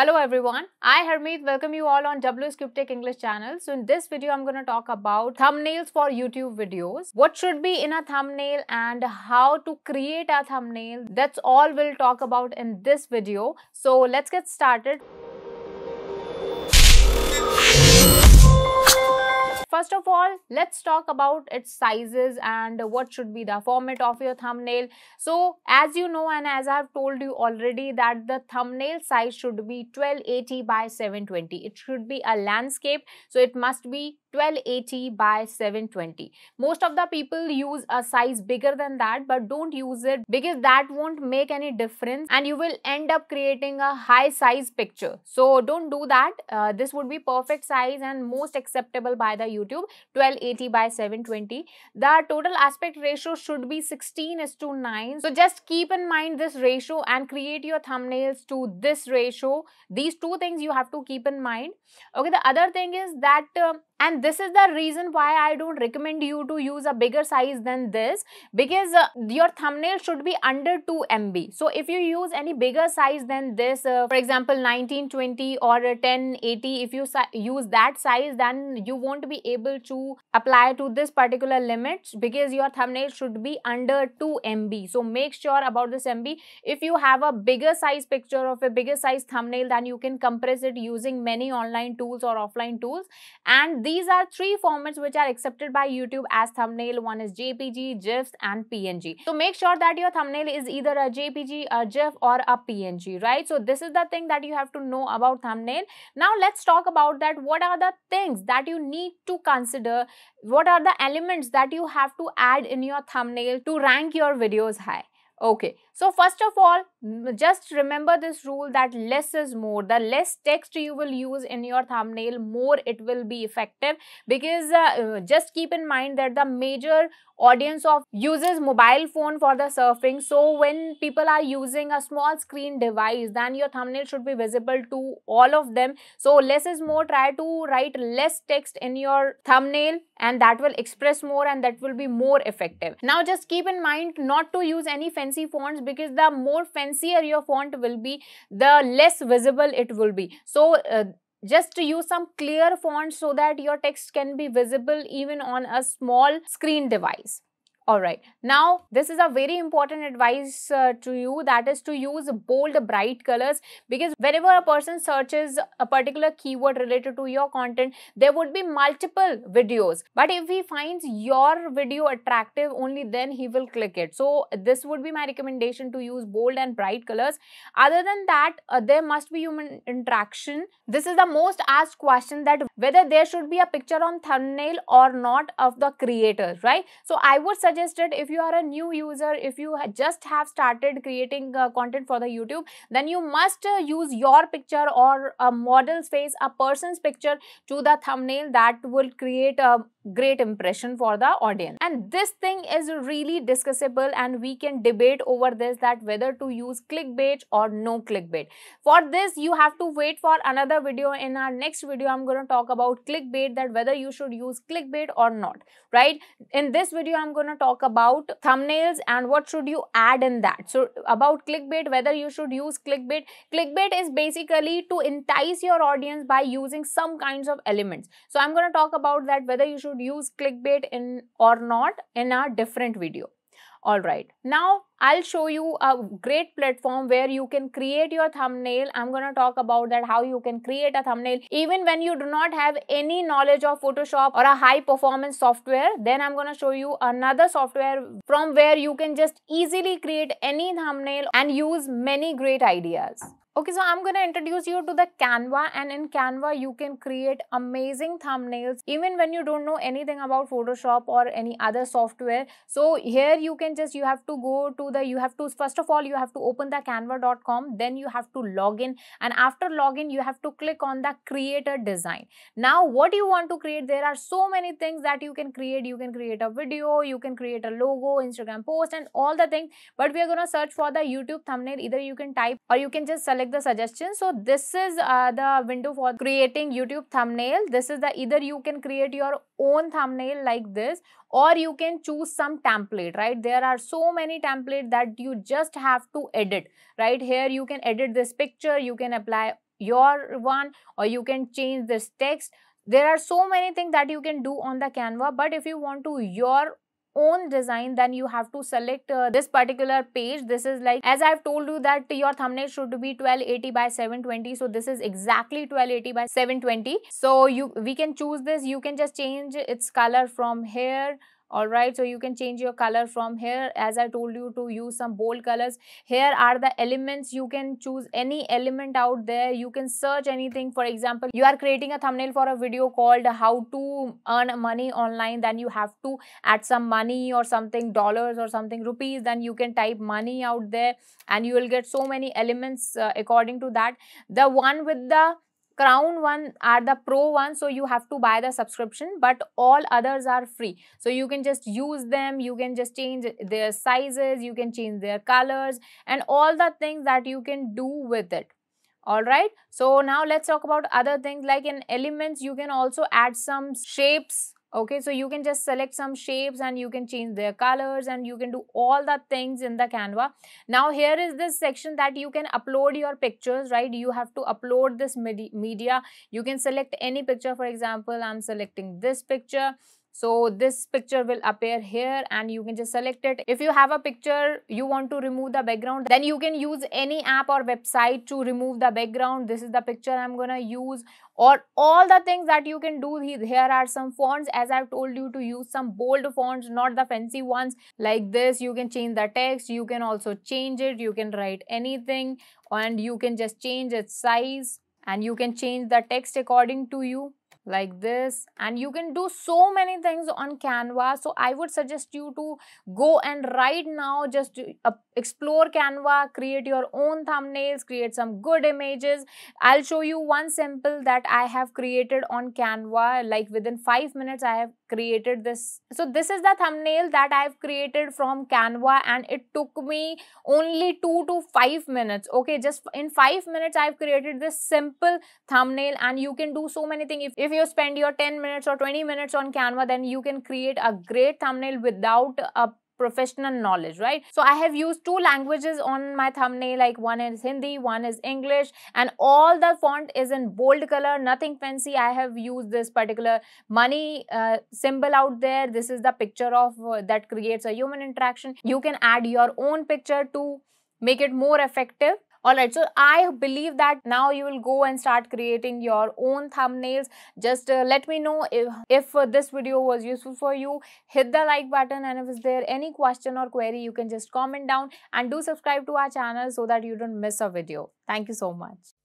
Hello everyone, I Harmeet welcome you all on WS English channel. So in this video I'm going to talk about thumbnails for YouTube videos. What should be in a thumbnail and how to create a thumbnail. That's all we'll talk about in this video. So let's get started. First of all, let's talk about its sizes and what should be the format of your thumbnail. So as you know and as I've told you already that the thumbnail size should be 1280 by 720. It should be a landscape. So it must be 1280 by 720. Most of the people use a size bigger than that but don't use it because that won't make any difference and you will end up creating a high size picture. So don't do that. Uh, this would be perfect size and most acceptable by the user YouTube 1280 by 720. The total aspect ratio should be 16 is to 9. So just keep in mind this ratio and create your thumbnails to this ratio. These two things you have to keep in mind. Okay, the other thing is that uh, and this is the reason why I don't recommend you to use a bigger size than this because uh, your thumbnail should be under 2 MB. So if you use any bigger size than this, uh, for example 1920 or 1080, if you use that size then you won't be able to apply to this particular limit because your thumbnail should be under 2 MB. So make sure about this MB. If you have a bigger size picture of a bigger size thumbnail, then you can compress it using many online tools or offline tools. And these are three formats which are accepted by YouTube as thumbnail. One is JPG, GIFs and PNG. So make sure that your thumbnail is either a JPG, a GIF or a PNG, right? So this is the thing that you have to know about thumbnail. Now let's talk about that. What are the things that you need to consider? What are the elements that you have to add in your thumbnail to rank your videos high? Okay, so first of all, just remember this rule that less is more. The less text you will use in your thumbnail, more it will be effective because uh, uh, just keep in mind that the major audience of uses mobile phone for the surfing. So when people are using a small screen device, then your thumbnail should be visible to all of them. So less is more. Try to write less text in your thumbnail and that will express more and that will be more effective. Now just keep in mind not to use any fancy fancy fonts because the more fancier your font will be, the less visible it will be. So, uh, just use some clear fonts so that your text can be visible even on a small screen device. Alright, now this is a very important advice uh, to you that is to use bold, bright colors because whenever a person searches a particular keyword related to your content, there would be multiple videos. But if he finds your video attractive, only then he will click it. So, this would be my recommendation to use bold and bright colors. Other than that, uh, there must be human interaction. This is the most asked question that whether there should be a picture on thumbnail or not of the creator, right? So, I would suggest suggested if you are a new user if you just have started creating uh, content for the youtube then you must uh, use your picture or a model's face a person's picture to the thumbnail that will create a um, great impression for the audience. And this thing is really discussable and we can debate over this that whether to use clickbait or no clickbait. For this, you have to wait for another video. In our next video, I'm going to talk about clickbait that whether you should use clickbait or not, right? In this video, I'm going to talk about thumbnails and what should you add in that. So about clickbait, whether you should use clickbait. Clickbait is basically to entice your audience by using some kinds of elements. So I'm going to talk about that whether you should should use clickbait in or not in a different video. Alright, now I'll show you a great platform where you can create your thumbnail. I'm going to talk about that, how you can create a thumbnail. Even when you do not have any knowledge of Photoshop or a high performance software, then I'm going to show you another software from where you can just easily create any thumbnail and use many great ideas. Okay, so I'm gonna introduce you to the Canva and in Canva you can create amazing thumbnails even when you don't know anything about Photoshop or any other software. So here you can just, you have to go to the, you have to, first of all, you have to open the canva.com, then you have to log in and after login you have to click on the create a design. Now what you want to create, there are so many things that you can create. You can create a video, you can create a logo, Instagram post and all the things but we are gonna search for the YouTube thumbnail. Either you can type or you can just select the suggestion. So this is uh, the window for creating YouTube thumbnail. This is the either you can create your own thumbnail like this or you can choose some template, right? There are so many template that you just have to edit, right? Here you can edit this picture, you can apply your one or you can change this text there are so many things that you can do on the canva but if you want to your own design then you have to select uh, this particular page this is like as i've told you that your thumbnail should be 1280 by 720 so this is exactly 1280 by 720 so you we can choose this you can just change its color from here all right so you can change your color from here as i told you to use some bold colors here are the elements you can choose any element out there you can search anything for example you are creating a thumbnail for a video called how to earn money online then you have to add some money or something dollars or something rupees then you can type money out there and you will get so many elements uh, according to that the one with the crown one are the pro one so you have to buy the subscription but all others are free so you can just use them you can just change their sizes you can change their colors and all the things that you can do with it all right so now let's talk about other things like in elements you can also add some shapes okay so you can just select some shapes and you can change their colors and you can do all the things in the canva now here is this section that you can upload your pictures right you have to upload this media you can select any picture for example i'm selecting this picture so this picture will appear here and you can just select it. If you have a picture you want to remove the background then you can use any app or website to remove the background. This is the picture I'm gonna use or all the things that you can do here are some fonts as I've told you to use some bold fonts not the fancy ones like this. You can change the text. You can also change it. You can write anything and you can just change its size and you can change the text according to you like this and you can do so many things on canva so i would suggest you to go and right now just uh, explore canva create your own thumbnails create some good images i'll show you one sample that i have created on canva like within 5 minutes i have created this. So this is the thumbnail that I've created from Canva and it took me only 2 to 5 minutes. Okay, just in 5 minutes I've created this simple thumbnail and you can do so many things. If, if you spend your 10 minutes or 20 minutes on Canva then you can create a great thumbnail without a professional knowledge, right? So I have used two languages on my thumbnail, like one is Hindi, one is English, and all the font is in bold color, nothing fancy. I have used this particular money uh, symbol out there. This is the picture of uh, that creates a human interaction. You can add your own picture to make it more effective Alright, so I believe that now you will go and start creating your own thumbnails. Just uh, let me know if, if uh, this video was useful for you. Hit the like button and if there any question or query, you can just comment down and do subscribe to our channel so that you don't miss a video. Thank you so much.